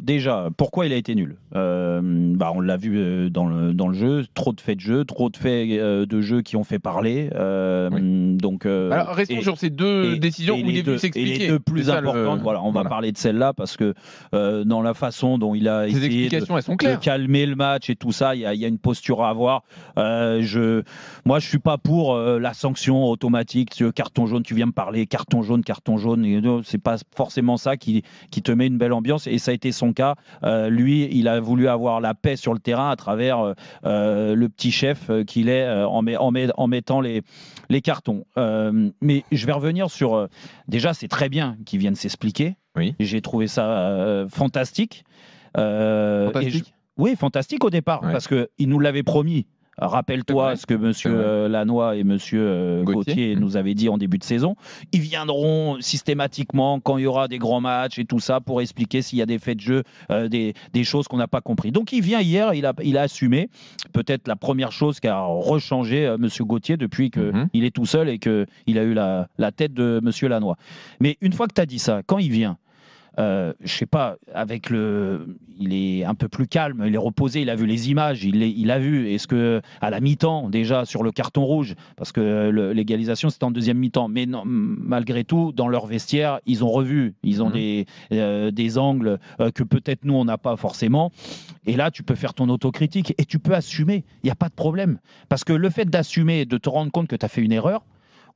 déjà, pourquoi il a été nul euh, bah, On l'a vu euh, dans le, dans le jeu, trop de faits de jeu, trop de faits euh, de jeu qui ont fait parler. donc, restons sur ces deux décisions où il est venu s'expliquer. les deux plus importantes, voilà, on va parler de celle-là parce que dans la façon dont il a essayé de, calmer le match et tout ça, il y, y, a une posture à avoir. je, moi, je suis pas pour la sanction automatique, carton jaune, tu viens me parler, carton jaune, carton jaune, c'est pas forcément ça qui, qui te met une belle ambiance et ça a été son cas, euh, lui, il a voulu avoir la paix sur le terrain à travers euh, euh, le petit chef qu'il est en, mettant les, cartons. mais je vais revenir sur. déjà, c'est très bien qu'il vienne s'expliquer. J'ai trouvé ça fantastique. oui, fantastique au départ, parce qu'il nous l'avait promis. Rappelle-toi ce que Monsieur euh, Lannoy et Monsieur euh, Gauthier, mmh. nous avaient dit en début de saison. Ils viendront systématiquement quand il y aura des grands matchs et tout ça pour expliquer s'il y a des faits de jeu, euh, des, choses qu'on n'a pas compris. Donc il vient hier, il a, assumé peut-être la première chose qui a rechangé M. Monsieur Gauthier depuis qu'il mmh. est tout seul et qu'il a eu la, tête de Monsieur Lannoy. Mais une fois que tu as dit ça, quand il vient, je euh, je sais pas, avec le, il est un peu plus calme, il est reposé, il a vu les images, il, est, il a vu. Est-ce que à la mi-temps déjà sur le carton rouge, parce que euh, l'égalisation c'était en deuxième mi-temps, mais malgré tout dans leur vestiaire ils ont revu, ils ont mhm. des euh, des angles que peut-être nous on n'a pas forcément. Et là tu peux faire ton autocritique et tu peux assumer, il n'y a pas de problème, parce que le fait d'assumer, de te rendre compte que tu as fait une erreur,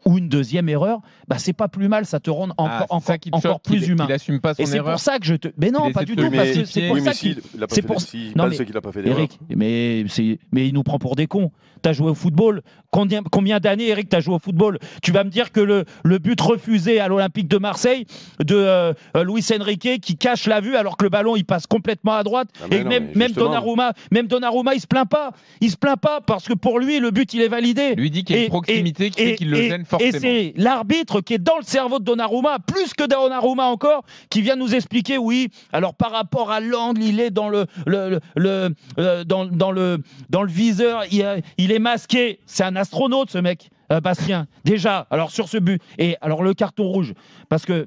ou une deuxième erreur, bah c'est pas plus mal, ça te rend ah, encore, plus humain. Il assume pas son et c'est pour ça que je te. Mais non, pas du tout. Parce que c'est pour ça qu'il. C'est pour si, mais, pas fait Eric, mais mais il nous prend pour des cons. T'as joué au football combien d'années, Eric, t'as joué au football Tu vas me dire que le, but refusé à l'Olympique de Marseille de Louis euh, euh, Luis Enrique qui cache la vue alors que le ballon il passe complètement à droite ah, et même Donnarumma même Donnarumma il se plaint pas, il se plaint pas parce que pour lui le but il est validé. Lui dit qu'il y a une proximité qui fait qu'il le gêne et c'est l'arbitre qui est dans le cerveau de Donnarumma, plus que Donnarumma encore, qui vient nous expliquer, oui, alors par rapport à l'angle, il est dans le, le, euh, dans, le, dans le viseur, euh, il, est masqué. C'est un astronaute, ce mec, euh, Bastien. Déjà, alors sur ce but. Et alors le carton rouge, parce que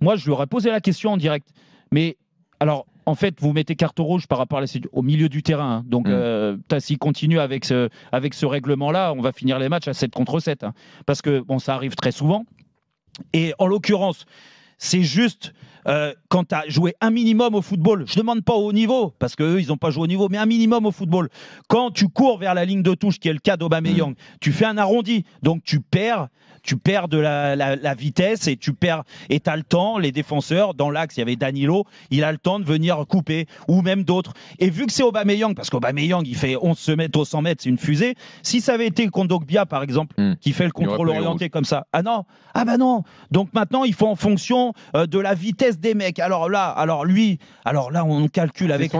moi, je lui aurais posé la question en direct. Mais alors, en fait, vous mettez carte rouge par rapport à au milieu du terrain. Hein. Donc, si mm. euh, continue avec ce, règlement-là, on va finir les matchs à 7 contre 7. Hein. Parce que, bon, ça arrive très souvent. Et en l'occurrence, c'est juste euh, quand tu as joué un minimum au football. Je ne demande pas au niveau, parce qu'eux, ils n'ont pas joué au niveau, mais un minimum au football. Quand tu cours vers la ligne de touche, qui est le cas d'Obameyang, mm. tu fais un arrondi. Donc, tu perds tu perds de la, vitesse et tu perds et as le temps. Les défenseurs dans l'axe, il y avait Danilo, il a le temps de venir couper ou même d'autres. Et vu que c'est Aubameyang, parce qu'Aubameyang il fait 11 mètres au 100 mètres, c'est une fusée. Si ça avait été Kondogbia par exemple, hmm. qui fait le contrôle orienté comme ça, ah non, ah bah non. Donc maintenant il faut en fonction euh, de la vitesse des mecs. Alors là, alors lui, alors là on calcule avec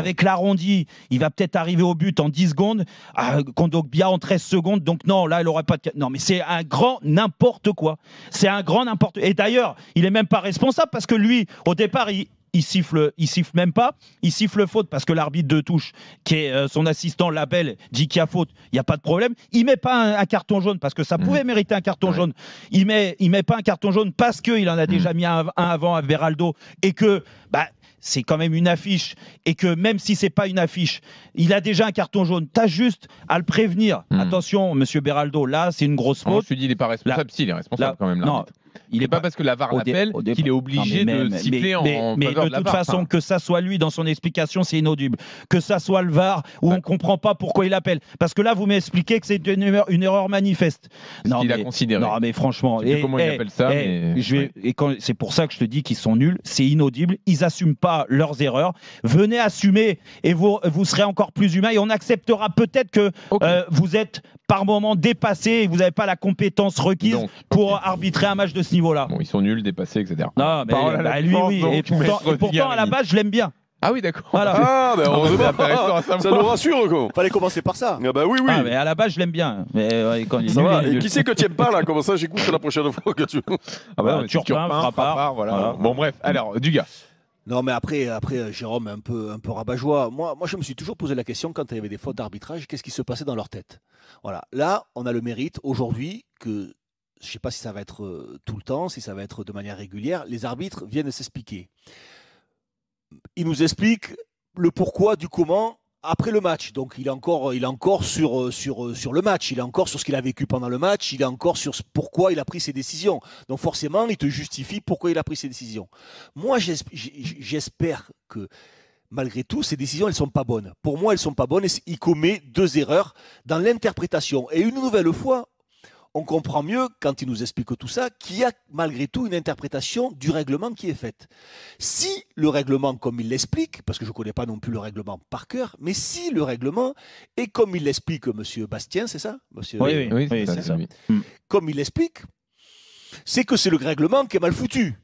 avec, l'arrondi, il va peut-être arriver au but en 10 secondes, ah, Kondogbia en 13 secondes. Donc non, là il aurait pas de... non mais c'est un grand grand n'importe quoi. C'est un grand n'importe. Et d'ailleurs, il n'est même pas responsable parce que lui, au départ, il, il siffle, il siffle même pas, il siffle faute parce que l'arbitre de touche, qui est euh, son assistant Label, dit qu'il y a faute, il n'y a pas de problème. Il met pas un, carton jaune parce que ça mmh. pouvait mériter un carton jaune. Il met, il met pas un carton jaune parce qu'il en a mmh. déjà mis un, avant à Beraldo et que, bah, c'est quand même une affiche et que même si c'est pas une affiche, il a déjà un carton jaune. T'as juste à le prévenir. Mmh. Attention, Monsieur Beraldo, là c'est une grosse faute. Tu dis, il n'est pas responsable. si, il est responsable quand même. Non, il n'est pas parce que la VAR l'appelle qu'il est obligé de en mais, de, toute façon, que ça soit lui dans son explication, c'est inaudible. Que ça soit le VAR, bah on ne comprend pas pourquoi il appelle. Parce que là, vous m'expliquez que c'est une erreur, manifeste. non, mais, a considéré. Non, mais franchement. Eh, comment il eh, appelle ça eh, c'est pour ça que je te dis qu'ils sont nuls. C'est inaudible. Ils n'assument pas leurs erreurs. Venez assumer et vous, vous serez encore plus humain. Et on acceptera peut-être que euh, vous êtes par moment dépassé vous n'avez pas la compétence requise pour arbitrer un match de ce niveau-là. Bon, ils sont nuls, dépassés, etc. Non, mais bah, lui, oui. et pourtant, à la base, je l'aime bien. Ah oui, d'accord. Ah, bah, on ça, nous rassure, quoi. Fallait commencer par ça. Ah bah oui, oui. Ah, mais à la base, je l'aime bien. Hein. Mais Et qui c'est que tu aimes pas, là Comment ça, j'écoute la prochaine fois que tu. Ah bah, non, tu Turpin Frappard, voilà. Bon, bref. Alors, du gars. Non, mais après, après euh, Jérôme, un peu, un peu rabat-joie. Moi, moi, je me suis toujours posé la question quand il y avait des fautes d'arbitrage, qu'est-ce qui se passait dans leur tête Voilà. Là, on a le mérite aujourd'hui que, je ne sais pas si ça va être euh, tout le temps, si ça va être de manière régulière, les arbitres viennent s'expliquer. Ils nous expliquent le pourquoi du comment après le match. Donc il est encore, il est encore sur, euh, sur, euh, sur le match, il est encore sur ce qu'il a vécu pendant le match, il est encore sur pourquoi il a pris ses décisions. Donc forcément, il te justifie pourquoi il a pris ses décisions. Moi, j'espère que malgré tout, ces décisions, elles ne sont pas bonnes. Pour moi, elles ne sont pas bonnes et il commet deux erreurs dans l'interprétation. Et une nouvelle fois, on comprend mieux, quand il nous explique tout ça, qu'il y a malgré tout une interprétation du règlement qui est faite. Si le règlement, comme il l'explique, parce que je ne connais pas non plus le règlement par cœur, mais si le règlement est comme il l'explique Monsieur Bastien, c'est ça Monsieur... Oui, oui, c'est ça. Hmm. Comme il l'explique, c'est que c'est le règlement qui est mal foutu.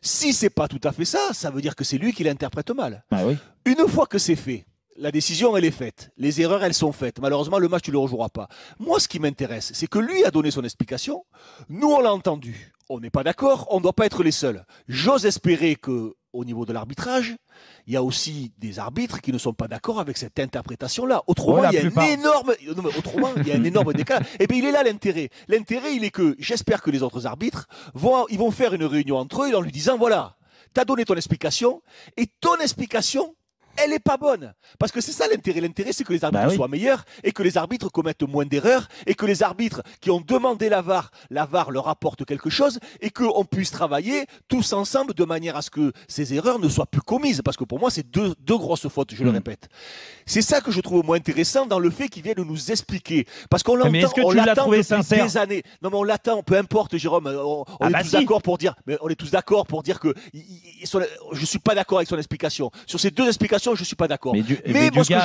Si c'est pas tout à fait ça, ça veut dire que c'est lui qui l'interprète mal. Bah une fois que c'est fait, la décision, elle est faite. Les erreurs, elles sont faites. Malheureusement, le match, tu ne le rejoueras pas. Moi, ce qui m'intéresse, c'est que lui a donné son explication. Nous, on l'a entendu. On n'est pas d'accord. On ne doit pas être les seuls. J'ose espérer que, au niveau de l'arbitrage, il y a aussi des arbitres qui ne sont pas d'accord avec cette interprétation-là. Autrement, il y a un énorme, il y a un énorme décalage. Et eh bien, il est là l'intérêt. L'intérêt, il est que j'espère que les autres arbitres vont, ils vont faire une réunion entre eux en lui disant voilà, tu as donné ton explication et ton explication elle n'est pas bonne. Parce que c'est ça l'intérêt. L'intérêt, c'est que les arbitres bah soient meilleurs et que les arbitres commettent moins d'erreurs et que les arbitres qui ont demandé la VAR, la leur apporte quelque chose et qu'on puisse travailler tous ensemble de manière à ce que ces erreurs ne soient plus commises. Parce que pour moi, c'est deux, grosses fautes, je le mm. répète. C'est ça que je trouve moins intéressant dans le fait qu'ils viennent nous expliquer. Parce qu'on l'entend, l'attend depuis des années. Non, mais on l'attend, peu importe, Jérôme. On, ah est bah tous d'accord pour dire, on est tous d'accord pour dire que je ne je suis pas d'accord avec son explication. Sur ces deux explications, non, je suis pas d'accord. Mais, moi, ce que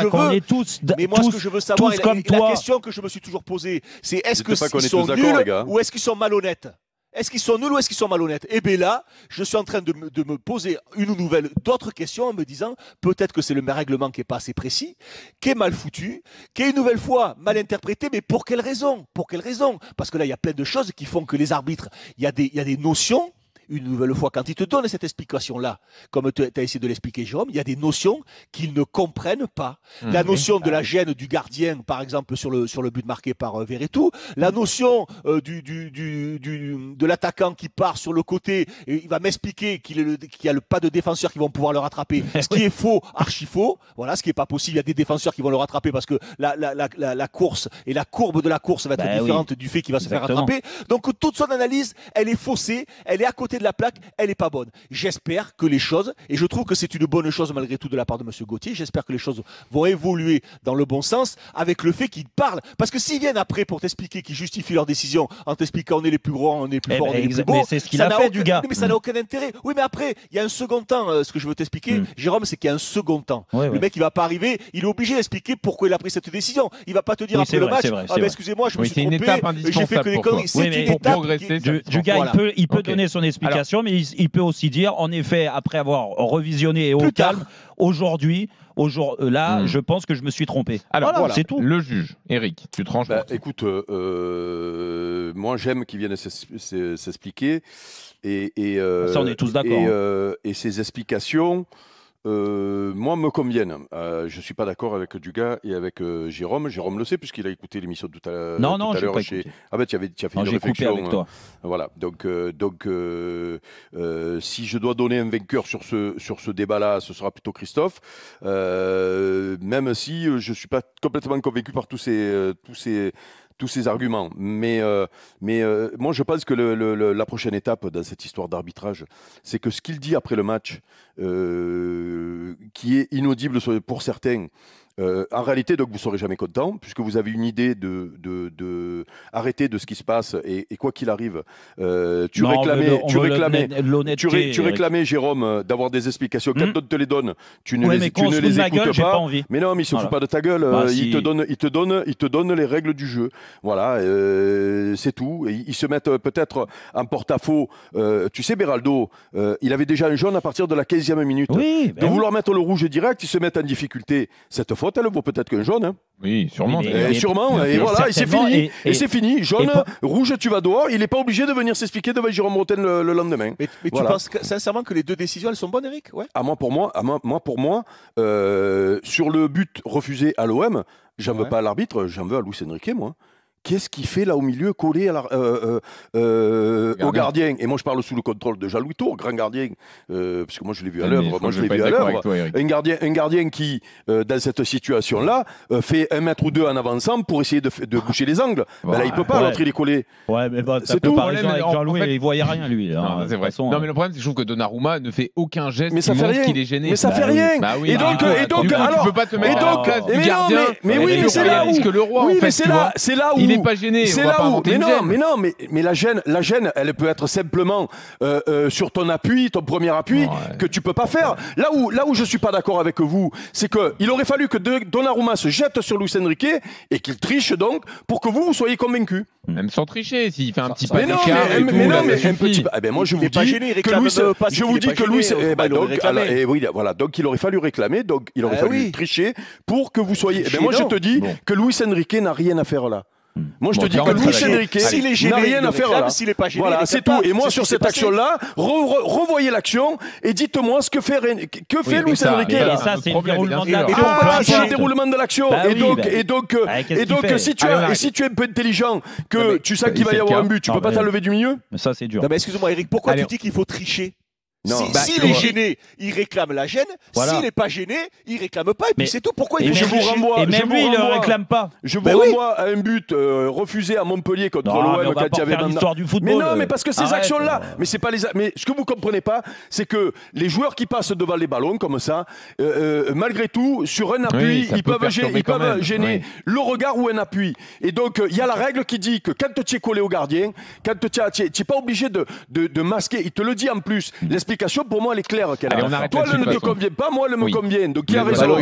je veux, savoir, et la, question que je me suis toujours posée, c'est est-ce qu'ils sont nuls ou est-ce qu'ils sont malhonnêtes est-ce qu'ils sont nuls ou est-ce qu'ils sont malhonnêtes Et eh bien là, je suis en train de me, poser une nouvelle, d'autres questions en me disant peut-être que c'est le règlement qui n'est pas assez précis, qui est mal foutu, qui est une nouvelle fois mal interprété, mais pour quelle raison Pour quelle raison Parce que là, il y a plein de choses qui font que les arbitres, il y a des notions une nouvelle fois, quand il te donne cette explication-là, comme tu as essayé de l'expliquer, Jérôme, il y a des notions qu'ils ne comprennent pas. Mmh, la notion de la ah. gêne du gardien, par exemple, sur le, sur le but marqué par euh, la notion euh, du, du, du, du, de l'attaquant qui part sur le côté, et il va m'expliquer qu'il qu'il y a le pas de défenseurs qui vont pouvoir le rattraper, ce qui est faux, archi faux, voilà, ce qui n'est pas possible, il y a des défenseurs qui vont le rattraper parce que la, la, la, la course et la courbe de la course va être bah différente du fait qu'il va se faire rattraper. Donc toute son analyse, elle est faussée, elle est à côté de la plaque, elle n'est pas bonne. J'espère que les choses, et je trouve que c'est une bonne chose malgré tout de la part de monsieur Gauthier, j'espère que les choses vont évoluer dans le bon sens avec le fait qu'il parle Parce que s'ils viennent après pour t'expliquer, qu'ils justifient leur décision en t'expliquant on est les plus gros, on est les plus eh forts, on ben, est les plus beaux. c'est ce qu'il a, fait, du gars. Mais ça n'a mm. aucun intérêt. Oui, mais après, il y a un second temps. Euh, ce que je veux t'expliquer, mm. Jérôme, c'est qu'il y a un second temps. le mec, il va pas arriver, il est obligé d'expliquer pourquoi il a pris cette décision. Il va pas te dire après le match, ah ben, excusez-moi, je me suis trompé, euh, j'ai fait que des conneries. C'est une étape progresser. Du gars, il peut donner son esprit mais il, peut aussi dire, en effet, après avoir revisionné et au calme, aujourd'hui, Jour, euh, là, hmm. je pense que je me suis trompé. Alors c'est tout. Le juge, Eric, tu tranches. Bah, écoute, euh, euh, moi j'aime qu'il vienne s'expliquer et, ça on est tous d'accord. Et, hein. et, ces explications. Euh, moi, me conviennent. Euh, je ne suis pas d'accord avec Dugas et avec euh, Jérôme. Jérôme le sait, puisqu'il a écouté l'émission tout à l'heure. Non, non, je chez... Ah ben, tu, avais, tu as fait une réflexion. avec hein. toi. voilà. Donc, donc si je dois donner un vainqueur sur ce, sur ce débat-là, ce sera plutôt Christophe. même si je ne suis pas complètement convaincu par tous ces, tous ces tous ces arguments. Mais, euh, mais euh, moi, je pense que la prochaine étape dans cette histoire d'arbitrage, c'est que ce qu'il dit après le match, euh, qui est inaudible pour certains, euh, en réalité, donc, vous ne serez jamais content, puisque vous avez une idée de, de, arrêter de ce qui se passe, et, quoi qu'il arrive, euh, tu, réclamais, tu, réclamais, tu, Jérôme, euh, d'avoir des explications. Quand hmm te les donne tu ne les, écoutes pas. mais non, mais ils ne se pas de ta gueule. Bah, il ils, te donnent, il te donne il te donne les règles du jeu. Voilà, c'est tout. ils se mettent peut-être en porte-à-faux. tu sais, Beraldo, il avait déjà un jaune à partir de la 15e minute. de ben vouloir mettre le rouge direct, ils se mettent en difficulté. Cette elle hein, vaut peut-être qu'un jaune. Hein. Oui, sûrement. sûrement, et voilà, et c'est fini. Et, c'est fini. Jaune, rouge, tu vas dehors. Il n'est pas obligé de venir s'expliquer devant Jérôme Roten le, lendemain. Mais, tu penses sincèrement que les deux décisions, elles sont bonnes, Eric ouais. à ah, moi, pour moi, ah, pour moi euh, sur le but refusé à l'OM, j'en veux pas à l'arbitre, j'en veux à louis Enrique, moi qu'est-ce qu'il fait là au milieu, collé euh, euh, euh, au gardien Et moi, je parle sous le contrôle de Jean-Louis Tour, grand gardien, parce que moi, je l'ai vu à ah, l'œuvre. Moi, je, l'ai vu à l'œuvre. Un gardien, qui, dans cette situation-là, fait un mètre ou deux en avançant pour essayer de, de ah. boucher les angles. Ben là, il peut pas, ouais. l'autre, il est collé. Ouais, mais c'est tout. Problème, avec Jean-Louis, il voyait rien, lui. Hein, non, mais le hein. problème, c'est que je trouve que Donnarumma ne fait aucun geste mais ça fait rien. qu'il est gêné. Mais ça bah fait rien. Bah et donc, et donc, alors, tu peux pas te mettre gardien. Mais oui, c'est là où. Oui, mais c'est là où pas gêné. C'est là où. Mais non, mais non, mais, mais la gêne, la gêne, elle peut être simplement euh, euh, sur ton appui, ton premier appui, que tu peux pas faire. Là où, là où je suis pas d'accord avec vous, c'est que il aurait fallu que Donnarumma se jette sur Luis Enrique et qu'il triche donc pour que vous, vous soyez convaincus. Même sans tricher, s'il fait un petit pas mais mais, mais, non, mais eh ben, moi, je vous dis que Luis, je vous dis que Louis, donc, eh voilà, donc il aurait fallu réclamer, donc il aurait eh fallu tricher pour que vous soyez. Ben, moi, je te dis que Luis Enrique n'a rien à faire là. Moi, je te dis que Luis Enrique, n'a rien à faire là. voilà, c'est tout. Et moi, sur cette action-là, revoyez l'action et dites-moi ce que fait que fait Luis Enrique là. Ça, c'est le déroulement ah, c'est le déroulement de l'action. Bah bah et donc, euh, bah, et donc, et donc, si tu ah, si tu es un peu intelligent, que ah, tu sais qu'il va y avoir un but, tu peux pas t'enlever du milieu. Mais ça, c'est dur. excuse-moi, Eric, pourquoi tu dis qu'il faut tricher non, bah, s'il est gêné, il réclame la gêne. S'il n'est pas gêné, il réclame pas. Et puis c'est tout. Pourquoi il je vous Et même lui, il ne réclame pas. Je vous ben renvoie à un but euh, refusé à Montpellier contre l'OM quand il y avait Mais non, mais parce que ces actions-là, mais c'est pas les. Mais ce que vous comprenez pas, c'est que les joueurs qui passent devant les ballons comme ça, euh, euh, malgré tout, sur un appui, ils peuvent gêner, le regard ou un appui. Et donc il y a la règle qui dit que quand tu es collé au gardien, quand tu es, pas obligé de, masquer, il te le dit en plus. Mm. L'esprit explication, pour moi, elle est claire. Allez, on Toi, elle ne te convient pas, moi, elle me convient. Donc, qui a raison